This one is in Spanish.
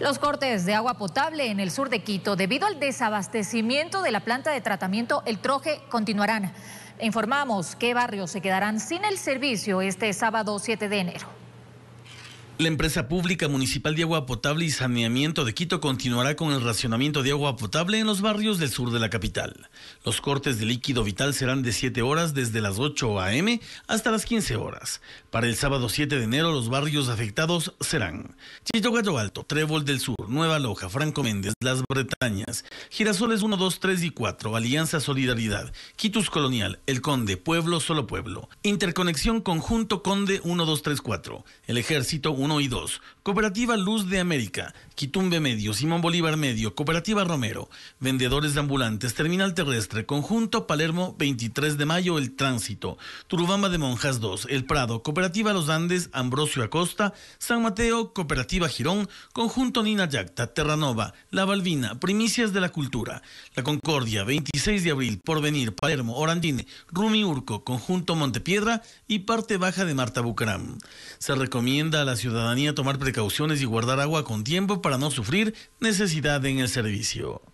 Los cortes de agua potable en el sur de Quito debido al desabastecimiento de la planta de tratamiento El Troje continuarán. Informamos qué barrios se quedarán sin el servicio este sábado 7 de enero. La empresa pública municipal de agua potable y saneamiento de Quito continuará con el racionamiento de agua potable en los barrios del sur de la capital. Los cortes de líquido vital serán de 7 horas desde las 8 a.m. hasta las 15 horas. Para el sábado 7 de enero los barrios afectados serán Chito Gallo Alto, Trébol del Sur, Nueva Loja, Franco Méndez, Las Bretañas, Girasoles 1, 2, 3 y 4, Alianza Solidaridad, Quitus Colonial, El Conde, Pueblo, Solo Pueblo, Interconexión Conjunto Conde 1, 2, 3, 4, El Ejército 1, y 2, Cooperativa Luz de América, Quitumbe Medio, Simón Bolívar Medio, Cooperativa Romero, Vendedores de Ambulantes, Terminal Terrestre, Conjunto Palermo 23 de Mayo, El Tránsito, Turubamba de Monjas 2, El Prado, Cooperativa Los Andes, Ambrosio Acosta, San Mateo, Cooperativa Girón, Conjunto Nina Yacta, Terranova, La Balvina, Primicias de la Cultura, La Concordia, 26 de Abril, Porvenir, Palermo, Orandine, Rumi Urco, Conjunto Montepiedra y parte baja de Marta Bucaram. Se recomienda a la ciudad ciudadanía tomar precauciones y guardar agua con tiempo para no sufrir necesidad en el servicio.